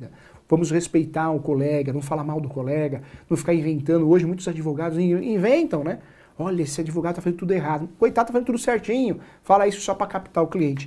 Né? Vamos respeitar o colega, não falar mal do colega, não ficar inventando. Hoje muitos advogados inventam, né? Olha, esse advogado está fazendo tudo errado. Coitado, está fazendo tudo certinho. Fala isso só para captar o cliente.